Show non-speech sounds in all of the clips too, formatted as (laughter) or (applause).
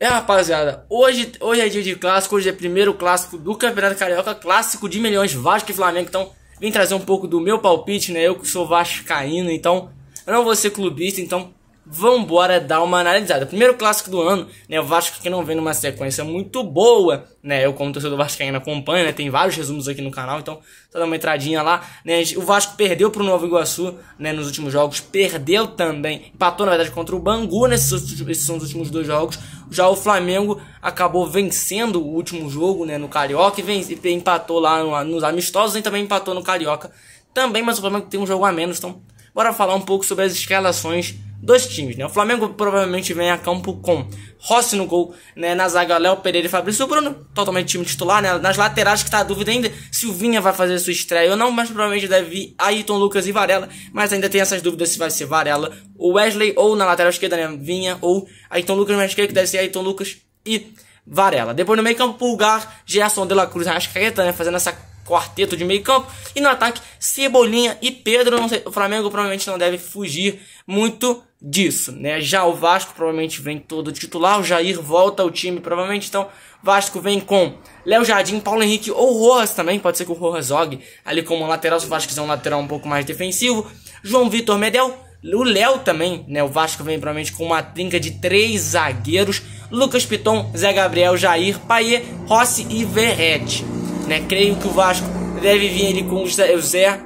É, rapaziada, hoje, hoje é dia de clássico, hoje é primeiro clássico do Campeonato Carioca, clássico de milhões, Vasco e Flamengo. Então, vim trazer um pouco do meu palpite, né? Eu que sou vascaíno, então eu não vou ser clubista, então vambora dar uma analisada. Primeiro clássico do ano, né? O Vasco que não vem numa sequência muito boa, né? Eu, como torcedor do ainda acompanho, né? Tem vários resumos aqui no canal, então só dá uma entradinha lá, né? O Vasco perdeu pro Novo Iguaçu, né? Nos últimos jogos, perdeu também, empatou na verdade contra o Bangu, né? Esses, esses são os últimos dois jogos. Já o Flamengo acabou vencendo o último jogo, né? No Carioca e vence, empatou lá no, nos amistosos e também empatou no Carioca também, mas o Flamengo tem um jogo a menos, então bora falar um pouco sobre as escalações dois times, né? O Flamengo provavelmente vem a campo com Rossi no gol, né? Na zaga, Léo Pereira e Fabrício Bruno, totalmente time titular, né? Nas laterais que tá a dúvida ainda se o Vinha vai fazer sua estreia ou não, mas provavelmente deve vir Ayrton, Lucas e Varela, mas ainda tem essas dúvidas se vai ser Varela ou Wesley, ou na lateral esquerda, né? Vinha ou Ayrton Lucas, mas creio que deve ser Ayrton Lucas e Varela. Depois no meio campo, Pulgar, Gerson de la Cruz, Rascaeta, né? Fazendo essa quarteto de meio campo. E no ataque, Cebolinha e Pedro. Sei, o Flamengo provavelmente não deve fugir muito disso, né? Já o Vasco provavelmente vem todo titular, o Jair volta ao time provavelmente, então Vasco vem com Léo Jardim, Paulo Henrique ou Rojas também, pode ser que o Rojas jogue ali como lateral, se o Vasco quiser um lateral um pouco mais defensivo, João Vitor Medel, o Léo também, né? O Vasco vem provavelmente com uma trinca de três zagueiros, Lucas Piton, Zé Gabriel, Jair, Paier, Rossi e Verrete, né? Creio que o Vasco deve vir ali com o Zé, o Zé,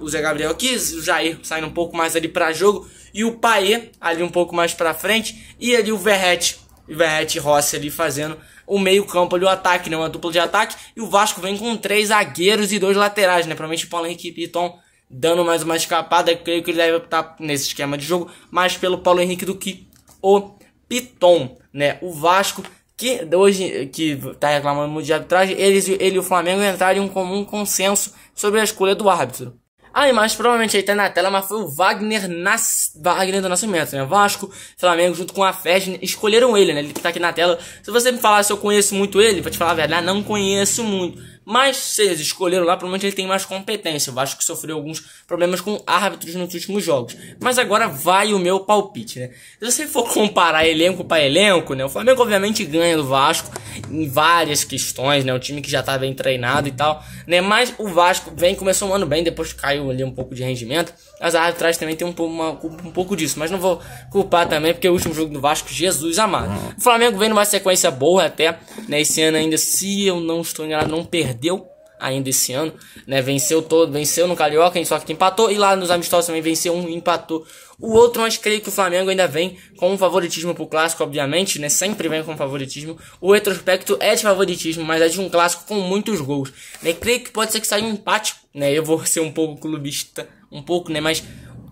o Zé Gabriel aqui, o Jair saindo um pouco mais ali para jogo, e o Paê ali um pouco mais para frente e ali o Verrete, Verrete e Rossi ali fazendo o meio-campo ali, o ataque, né, uma dupla de ataque, e o Vasco vem com três zagueiros e dois laterais, né, provavelmente o Paulo Henrique Piton dando mais uma escapada, eu creio que ele deve optar nesse esquema de jogo, mais pelo Paulo Henrique do que o Piton, né, o Vasco que hoje que tá reclamando muito de arbitragem, eles, ele e o Flamengo entraram em um comum consenso sobre a escolha do árbitro. A ah, imagem provavelmente aí tá na tela, mas foi o Wagner, Nas... Wagner do Nascimento, né? Vasco, Flamengo, junto com a Fed, escolheram ele, né? Ele tá aqui na tela. Se você me falar se eu conheço muito ele, vou te falar a verdade, ah, não conheço muito. Mas se eles escolheram lá, provavelmente ele tem mais competência. O Vasco sofreu alguns problemas com árbitros nos últimos jogos. Mas agora vai o meu palpite, né? Se você for (laughs) comparar elenco para elenco, né? O Flamengo obviamente ganha do Vasco em várias questões, né? O time que já tá bem treinado e tal, né? Mas o Vasco vem começou um ano bem, depois caiu ali um pouco de rendimento. As atrás também tem um, uma, um pouco disso, mas não vou culpar também, porque o último jogo do Vasco, Jesus amado. Uhum. O Flamengo vem numa sequência boa até, né? Esse ano ainda, se eu não estou enganado, não perdeu ainda esse ano, né? Venceu todo, venceu no Carioca, só que empatou, e lá nos amistosos também venceu um, empatou o outro, mas creio que o Flamengo ainda vem com um favoritismo pro clássico, obviamente, né? Sempre vem com favoritismo. O retrospecto é de favoritismo, mas é de um clássico com muitos gols, né? Creio que pode ser que saia um empate, né? Eu vou ser um pouco clubista um pouco, né? Mas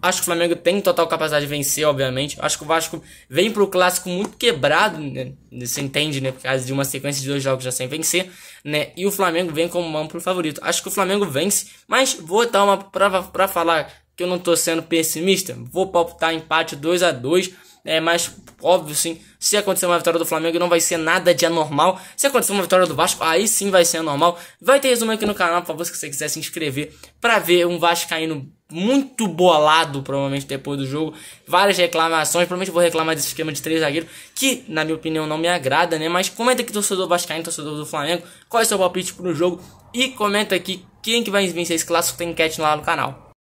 acho que o Flamengo tem total capacidade de vencer, obviamente. Acho que o Vasco vem pro clássico muito quebrado, né? Você entende, né? Por causa de uma sequência de dois jogos já sem vencer, né? E o Flamengo vem como mão pro favorito. Acho que o Flamengo vence, mas vou dar uma prova para falar que eu não tô sendo pessimista. Vou palpitar empate 2 a 2 é, mas óbvio sim, se acontecer uma vitória do Flamengo não vai ser nada de anormal. Se acontecer uma vitória do Vasco, aí sim vai ser anormal. Vai ter resumo aqui no canal, por favor, se você quiser se inscrever para ver um Vasco caindo muito bolado, provavelmente, depois do jogo. Várias reclamações, provavelmente vou reclamar desse esquema de três zagueiros, que, na minha opinião, não me agrada, né? Mas comenta aqui, torcedor vascaíno, torcedor do Flamengo, qual é o seu palpite pro jogo e comenta aqui quem que vai vencer esse clássico, tem enquete lá no canal.